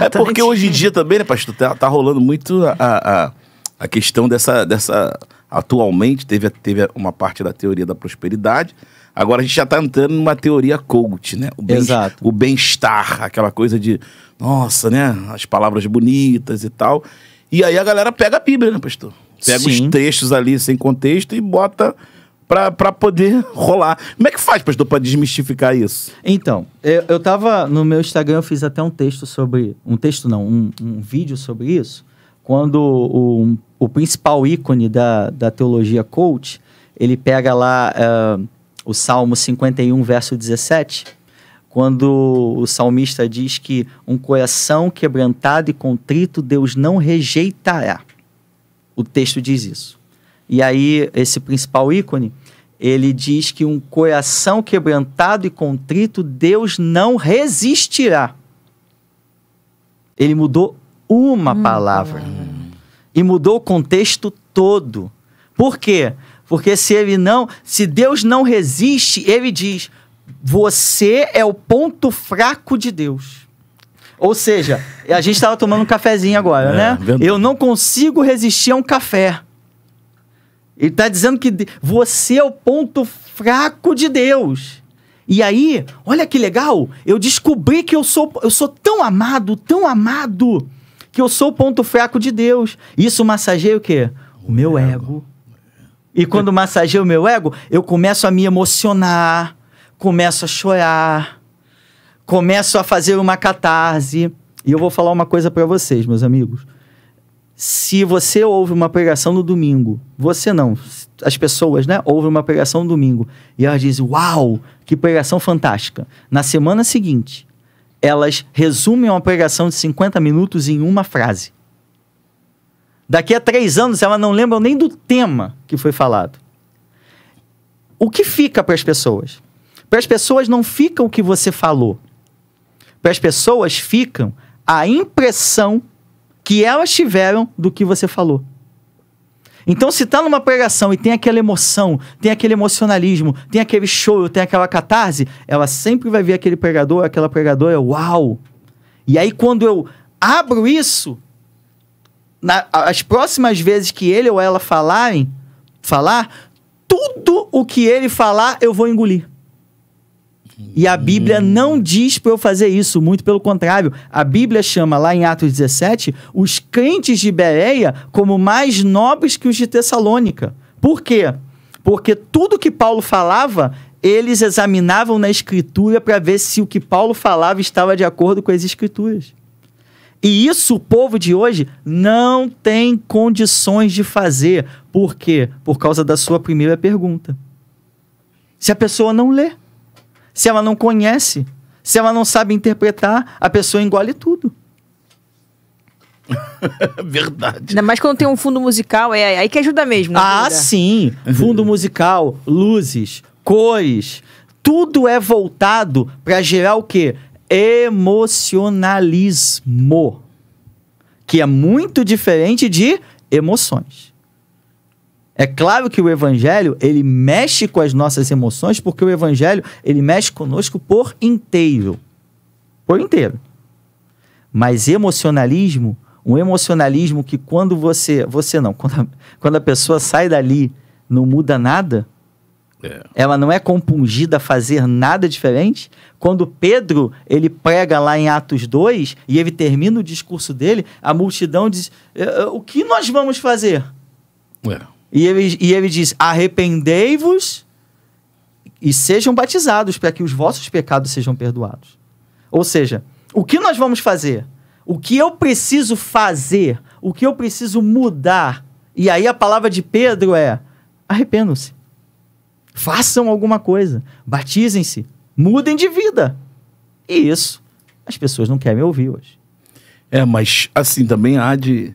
É porque hoje em dia também, né, pastor, tá, tá rolando muito a, a, a, questão dessa, dessa... Atualmente teve, teve uma parte da teoria da prosperidade, Agora a gente já está entrando numa teoria coach, né? O bem, Exato. O bem-estar, aquela coisa de, nossa, né? As palavras bonitas e tal. E aí a galera pega a Bíblia, né, pastor? Pega Sim. os textos ali sem contexto e bota para poder rolar. Como é que faz, pastor, para desmistificar isso? Então, eu, eu tava no meu Instagram, eu fiz até um texto sobre. Um texto não, um, um vídeo sobre isso. Quando o, o principal ícone da, da teologia coach, ele pega lá uh, o Salmo 51, verso 17, quando o salmista diz que um coração quebrantado e contrito Deus não rejeitará. O texto diz isso. E aí, esse principal ícone, ele diz que um coração quebrantado e contrito, Deus não resistirá. Ele mudou uma hum, palavra. E mudou o contexto todo. Por quê? Porque se ele não, se Deus não resiste, ele diz: "Você é o ponto fraco de Deus". Ou seja, a gente estava tomando um cafezinho agora, é, né? Eu não consigo resistir a um café. Ele está dizendo que você é o ponto fraco de Deus. E aí, olha que legal, eu descobri que eu sou, eu sou tão amado, tão amado, que eu sou o ponto fraco de Deus. Isso massageia o quê? O meu ego. ego. E quando massageia o meu ego, eu começo a me emocionar, começo a chorar, começo a fazer uma catarse. E eu vou falar uma coisa para vocês, meus amigos se você ouve uma pregação no domingo, você não, as pessoas, né, ouvem uma pregação no domingo e elas dizem, uau, que pregação fantástica. Na semana seguinte, elas resumem uma pregação de 50 minutos em uma frase. Daqui a três anos, elas não lembram nem do tema que foi falado. O que fica para as pessoas? Para as pessoas não fica o que você falou. Para as pessoas ficam a impressão que elas tiveram do que você falou. Então, se está numa pregação e tem aquela emoção, tem aquele emocionalismo, tem aquele show, tem aquela catarse, ela sempre vai ver aquele pregador, aquela pregadora, uau! E aí, quando eu abro isso, na, as próximas vezes que ele ou ela falarem, falar, tudo o que ele falar, eu vou engolir. E a Bíblia hum. não diz para eu fazer isso, muito pelo contrário. A Bíblia chama lá em Atos 17 os crentes de Bereia como mais nobres que os de Tessalônica. Por quê? Porque tudo que Paulo falava, eles examinavam na escritura para ver se o que Paulo falava estava de acordo com as escrituras. E isso o povo de hoje não tem condições de fazer. Por quê? Por causa da sua primeira pergunta. Se a pessoa não lê. Se ela não conhece, se ela não sabe interpretar, a pessoa engole tudo. Verdade. Ainda mais quando tem um fundo musical, é aí que ajuda mesmo. Né, ah, sim. Fundo musical, luzes, cores, tudo é voltado para gerar o quê? Emocionalismo, que é muito diferente de emoções. É claro que o evangelho, ele mexe com as nossas emoções, porque o evangelho, ele mexe conosco por inteiro. Por inteiro. Mas emocionalismo, um emocionalismo que quando você, você não, quando a, quando a pessoa sai dali, não muda nada, é. Ela não é compungida a fazer nada diferente. Quando Pedro, ele prega lá em Atos 2 e ele termina o discurso dele, a multidão diz: é, é, "O que nós vamos fazer?" É. E ele, e ele diz: arrependei-vos e sejam batizados para que os vossos pecados sejam perdoados. Ou seja, o que nós vamos fazer? O que eu preciso fazer? O que eu preciso mudar? E aí a palavra de Pedro é: arrependam-se. Façam alguma coisa. Batizem-se. Mudem de vida. E isso as pessoas não querem ouvir hoje. É, mas assim também há de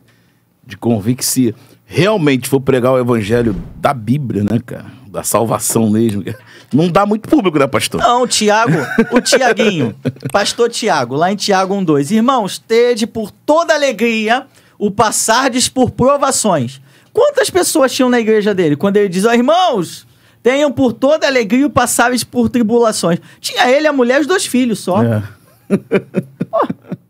de convicção se realmente for pregar o evangelho da Bíblia, né, cara? Da salvação mesmo. Não dá muito público, né, pastor? Não, o Tiago, o Tiaguinho, pastor Tiago, lá em Tiago 1,2. Irmãos, tede por toda alegria o passardes por provações. Quantas pessoas tinham na igreja dele? Quando ele diz, ó, oh, irmãos, tenham por toda alegria o passáveis por tribulações. Tinha ele, a mulher e os dois filhos só. É. Pô.